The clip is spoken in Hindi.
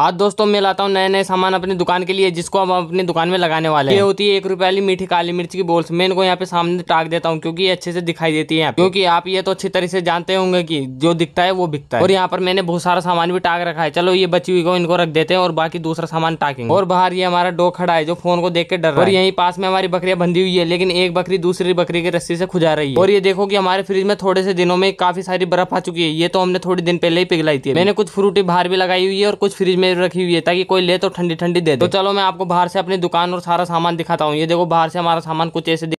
आज दोस्तों मैं लाता हूँ नए नए सामान अपनी दुकान के लिए जिसको हम अपनी दुकान में लगाने वाले हैं ये होती है एक रुपए वाली मीठी काली मिर्च की बोल्स मैं इनको यहाँ पे सामने टाक देता हूँ क्योंकि ये अच्छे से दिखाई देती है क्योंकि आप ये तो अच्छी तरह से जानते होंगे कि जो दिखता है वो बिकता है और यहाँ पर मैंने बहुत सारा सामान भी टाक रखा है चलो ये बची हुई को इनको रख देते हैं और बाकी दूसरा सामान टाकेंगे और बाहर ये हमारा डो खड़ा है जो फोन को देख के डर और यहीं पास में हमारी बकरियां बंधी हुई है लेकिन एक बकरी दूसरी बकरी की रस्सी से खुजा रही है और ये देखो कि हमारे फ्रिज में थोड़े से दिनों में काफी सारी बर्फ आ चुकी है ये तो हमने थोड़े दिन पहले ही पिघलाई थी मैंने कुछ फ्रूटी बाहर भी लगाई हुई है और कुछ फ्रिज में में रखी हुई है ताकि कोई ले तो ठंडी ठंडी दे दे तो चलो मैं आपको बाहर से अपनी दुकान और सारा सामान दिखाता हूँ ये देखो बाहर से हमारा सामान कुछ ऐसे